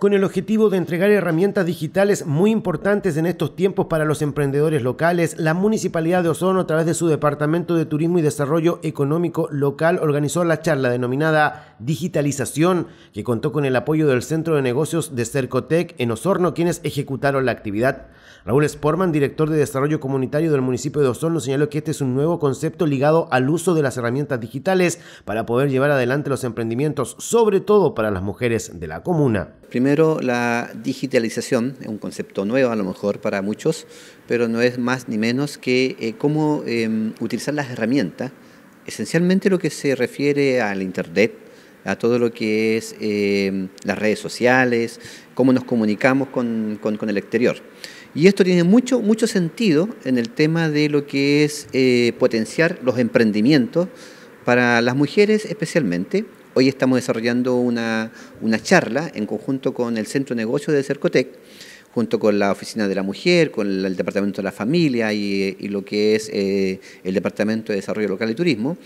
con el objetivo de entregar herramientas digitales muy importantes en estos tiempos para los emprendedores locales, la Municipalidad de Osorno, a través de su Departamento de Turismo y Desarrollo Económico Local, organizó la charla denominada Digitalización, que contó con el apoyo del Centro de Negocios de Cercotec en Osorno, quienes ejecutaron la actividad. Raúl Sporman, director de Desarrollo Comunitario del municipio de Osorno, señaló que este es un nuevo concepto ligado al uso de las herramientas digitales para poder llevar adelante los emprendimientos, sobre todo para las mujeres de la comuna. Primero, la digitalización, es un concepto nuevo a lo mejor para muchos, pero no es más ni menos que eh, cómo em, utilizar las herramientas, esencialmente lo que se refiere al Internet, a todo lo que es em, las redes sociales, cómo nos comunicamos con, con, con, el exterior. Y esto tiene mucho, mucho sentido en el tema de lo que es eh, potenciar los emprendimientos para las mujeres especialmente, Hoy estamos desarrollando una, charla en conjunto con el Centro de Negocios de Cercotec, junto con la Oficina de la Mujer, con el Departamento de la Familia y, lo que es eh, el Departamento de Desarrollo Local y Turismo,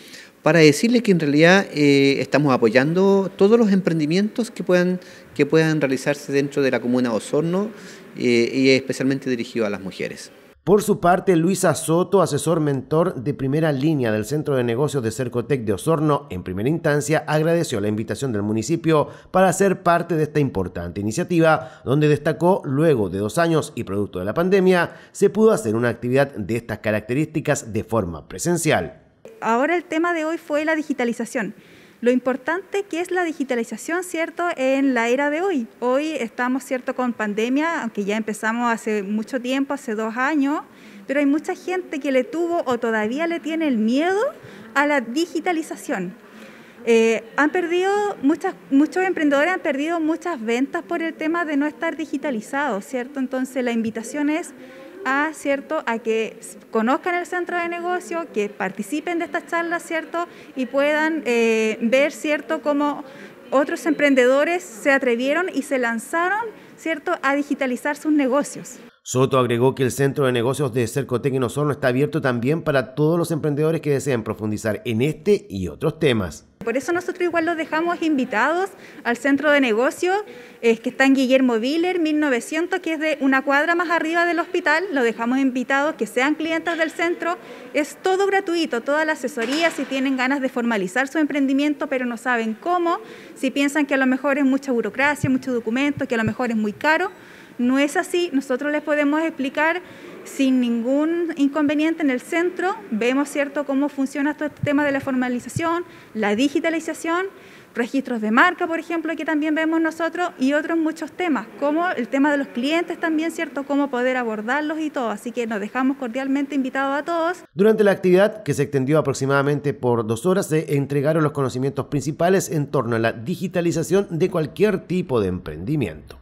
para decirle que en realidad eh, estamos apoyando todos los emprendimientos que puedan, que puedan realizarse dentro de la comuna Osorno eh, y especialmente dirigido a las mujeres. Por su parte, Luisa Soto, asesor mentor de primera línea del Centro de Negocios de Cercotec de Osorno, en primera instancia agradeció la invitación del municipio para ser parte de esta importante iniciativa, donde destacó luego de dos años y producto de la pandemia, se pudo hacer una actividad de estas características de forma presencial. Ahora el tema de hoy fue la digitalización lo importante que es la digitalización, ¿cierto?, en la era de hoy. Hoy estamos, ¿cierto?, con pandemia, aunque ya empezamos hace mucho tiempo, hace dos años, pero hay mucha gente que le tuvo o todavía le tiene el miedo a la digitalización. Eh, han perdido, muchas, muchos emprendedores han perdido muchas ventas por el tema de no estar digitalizados, ¿cierto? Entonces la invitación es a, ¿cierto? a que conozcan el centro de negocio, que participen de estas charlas ¿cierto? y puedan eh, ver ¿cierto? cómo otros emprendedores se atrevieron y se lanzaron ¿cierto? a digitalizar sus negocios. Soto agregó que el centro de negocios de Cercotec en está abierto también para todos los emprendedores que deseen profundizar en este y otros temas. Por eso nosotros igual los dejamos invitados al centro de negocios es eh, que está en Guillermo Viller, 1900, que es de una cuadra más arriba del hospital. Los dejamos invitados que sean clientes del centro. Es todo gratuito, toda la asesoría si tienen ganas de formalizar su emprendimiento pero no saben cómo, si piensan que a lo mejor es mucha burocracia, muchos documentos, que a lo mejor es muy caro no es así, nosotros les podemos explicar sin ningún inconveniente en el centro, vemos cierto cómo funciona todo este tema de la formalización, la digitalización, registros de marca, por ejemplo, que también vemos nosotros, y otros muchos temas, como el tema de los clientes también, ¿cierto? Cómo poder abordarlos y todo. Así que nos dejamos cordialmente invitados a todos. Durante la actividad, que se extendió aproximadamente por dos horas, se entregaron los conocimientos principales en torno a la digitalización de cualquier tipo de emprendimiento.